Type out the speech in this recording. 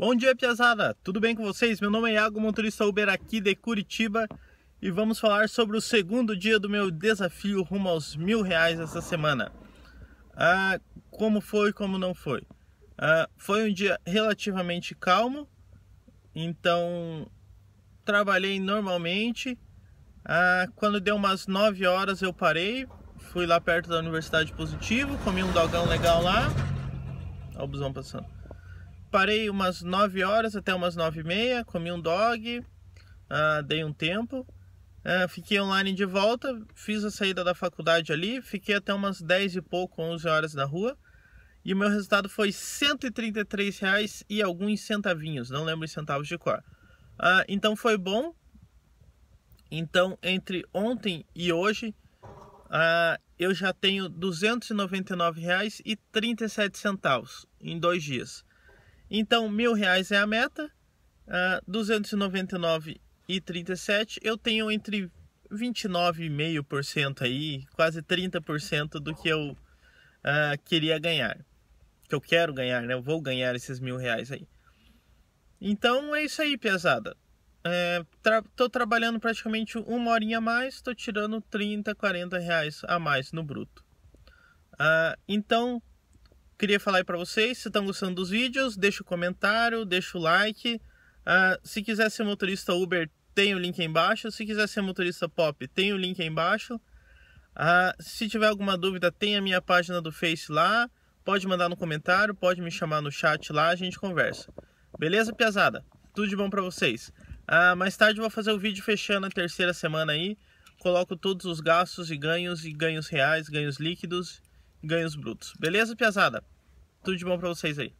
Bom dia, Piazada! Tudo bem com vocês? Meu nome é Iago, motorista Uber aqui de Curitiba e vamos falar sobre o segundo dia do meu desafio rumo aos mil reais essa semana. Ah, como foi, como não foi? Ah, foi um dia relativamente calmo, então trabalhei normalmente. Ah, quando deu umas 9 horas eu parei, fui lá perto da Universidade Positivo, comi um dogão legal lá. Olha o busão passando parei umas 9 horas até umas 9 e meia, comi um dog, uh, dei um tempo, uh, fiquei online de volta, fiz a saída da faculdade ali, fiquei até umas 10 e pouco, 11 horas na rua, e o meu resultado foi R$ 133,00 e alguns centavinhos, não lembro em centavos de cor. Uh, então foi bom. Então, entre ontem e hoje, ah, eu já tenho R$ 299,37 em dois dias. Então, mil reais é a meta, uh, ah, 299,37 eu tenho entre 29,5% aí, quase 30% do que eu uh, queria ganhar. Que eu quero ganhar, né? Eu vou ganhar esses mil reais aí. Então é isso aí, pesada. É, tra tô trabalhando praticamente uma horinha a mais, tô tirando 30, 40 reais a mais no bruto. Uh, então, queria falar aí para vocês. Se estão gostando dos vídeos, deixa o um comentário, deixa o like. Uh, se quiser ser motorista Uber, tem o link aí embaixo. Se quiser ser motorista Pop, tem o link aí embaixo. Uh, se tiver alguma dúvida, tem a minha página do Face lá. Pode mandar no comentário, pode me chamar no chat lá, a gente conversa. Beleza, piazada? Tudo de bom para vocês. Uh, mais tarde vou fazer o vídeo fechando a terceira semana aí. Coloco todos os gastos e ganhos, e ganhos reais, ganhos líquidos ganhos brutos. Beleza, piazada? Tudo de bom para vocês aí.